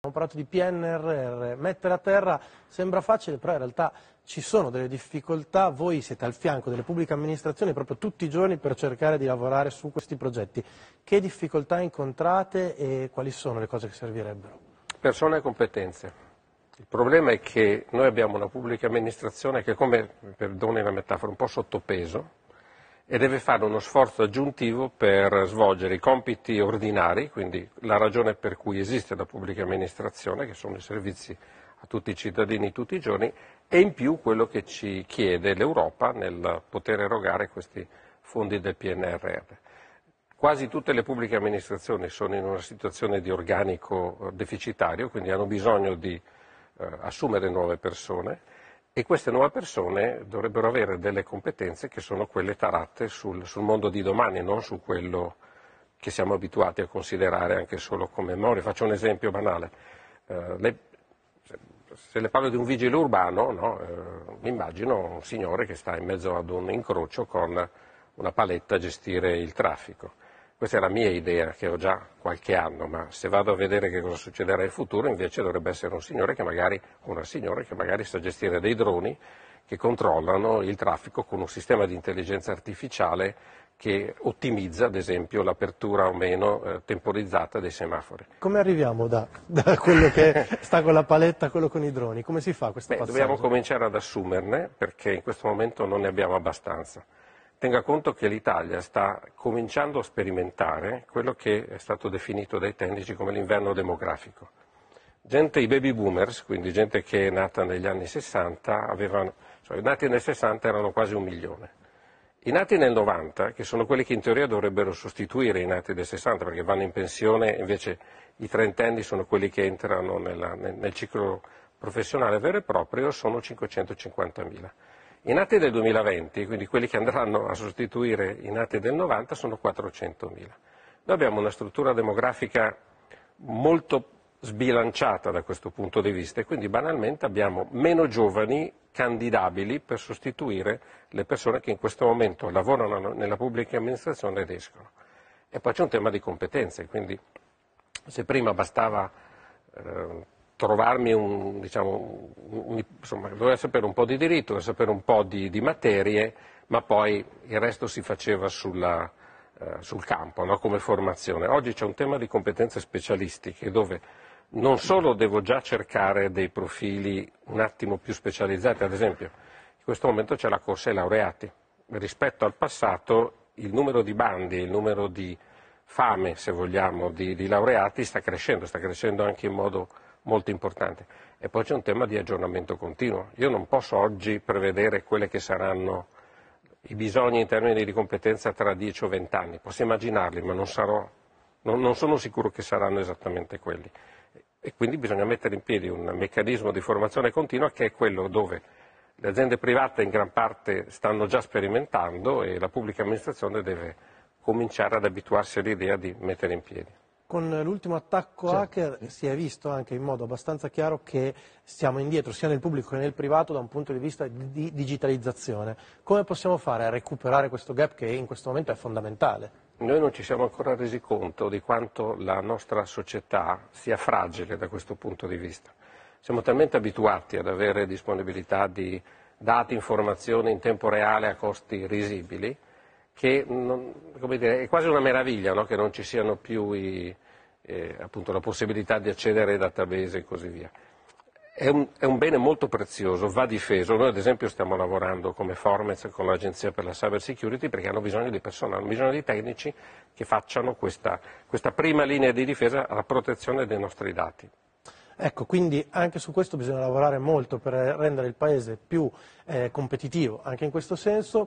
Abbiamo parlato di PNRR, mettere a terra sembra facile, però in realtà ci sono delle difficoltà, voi siete al fianco delle pubbliche amministrazioni proprio tutti i giorni per cercare di lavorare su questi progetti. Che difficoltà incontrate e quali sono le cose che servirebbero? Persone e competenze. Il problema è che noi abbiamo una pubblica amministrazione che come, perdoni la metafora, un po' sottopeso, e deve fare uno sforzo aggiuntivo per svolgere i compiti ordinari, quindi la ragione per cui esiste la pubblica amministrazione, che sono i servizi a tutti i cittadini tutti i giorni, e in più quello che ci chiede l'Europa nel poter erogare questi fondi del PNRR. Quasi tutte le pubbliche amministrazioni sono in una situazione di organico eh, deficitario, quindi hanno bisogno di eh, assumere nuove persone e queste nuove persone dovrebbero avere delle competenze che sono quelle tarate sul, sul mondo di domani, non su quello che siamo abituati a considerare anche solo come memoria. Faccio un esempio banale. Eh, le, se le parlo di un vigile urbano, no, eh, mi immagino un signore che sta in mezzo ad un incrocio con una paletta a gestire il traffico. Questa è la mia idea che ho già qualche anno, ma se vado a vedere che cosa succederà in futuro, invece dovrebbe essere un signore che magari, una signora che magari sa gestire dei droni che controllano il traffico con un sistema di intelligenza artificiale che ottimizza, ad esempio, l'apertura o meno eh, temporizzata dei semafori. Come arriviamo da, da, quello che sta con la paletta a quello con i droni? Come si fa questo Beh, passaggio? Dobbiamo cominciare ad assumerne perché in questo momento non ne abbiamo abbastanza tenga conto che l'Italia sta cominciando a sperimentare quello che è stato definito dai tecnici come l'inverno demografico. Gente, i baby boomers, quindi gente che è nata negli anni 60, avevano, cioè, nati nel 60 erano quasi un milione. I nati nel 90, che sono quelli che in teoria dovrebbero sostituire i nati del 60 perché vanno in pensione, invece i trentenni sono quelli che entrano nella, nel, nel ciclo professionale vero e proprio, sono 550 mila. I nati del 2020, quindi quelli che andranno a sostituire i nati del 90, sono 400.000. Noi abbiamo una struttura demografica molto sbilanciata da questo punto di vista e quindi banalmente abbiamo meno giovani candidabili per sostituire le persone che in questo momento lavorano nella pubblica amministrazione ed escono. E poi c'è un tema di competenze, quindi se prima bastava eh, trovarmi un, diciamo, un, insomma, doveva sapere un po' di diritto, doveva sapere un po' di, di materie, ma poi il resto si faceva sulla, eh, sul campo, no? come formazione. Oggi c'è un tema di competenze specialistiche dove non solo devo già cercare dei profili un attimo più specializzati, ad esempio in questo momento c'è la corsa ai laureati. Rispetto al passato il numero di bandi, il numero di fame, se vogliamo, di, di laureati sta crescendo, sta crescendo anche in modo molto importante. E poi c'è un tema di aggiornamento continuo. Io non posso oggi prevedere quelli che saranno i bisogni in termini di competenza tra 10 o 20 anni, posso immaginarli, ma non, sarò, non, non sono sicuro che saranno esattamente quelli. E quindi bisogna mettere in piedi un meccanismo di formazione continua che è quello dove le aziende private in gran parte stanno già sperimentando e la pubblica amministrazione deve cominciare ad abituarsi all'idea di mettere in piedi con l'ultimo attacco certo. hacker si è visto anche in modo abbastanza chiaro che siamo indietro sia nel pubblico che nel privato da un punto di vista di digitalizzazione. Come possiamo fare a recuperare questo gap che in questo momento è fondamentale? Noi non ci siamo ancora resi conto di quanto la nostra società sia fragile da questo punto di vista. Siamo talmente abituati ad avere disponibilità di dati, informazioni in tempo reale a costi risibili che non, dire, è quasi una meraviglia no? che non ci siano più i, eh, la possibilità di accedere ai database e così via. È un, è un, bene molto prezioso, va difeso. Noi ad esempio stiamo lavorando come Formez con l'Agenzia per la Cyber Security perché hanno bisogno di persone, hanno bisogno di tecnici che facciano questa, questa prima linea di difesa alla protezione dei nostri dati. Ecco, quindi anche su questo bisogna lavorare molto per rendere il Paese più eh, competitivo, anche in questo senso.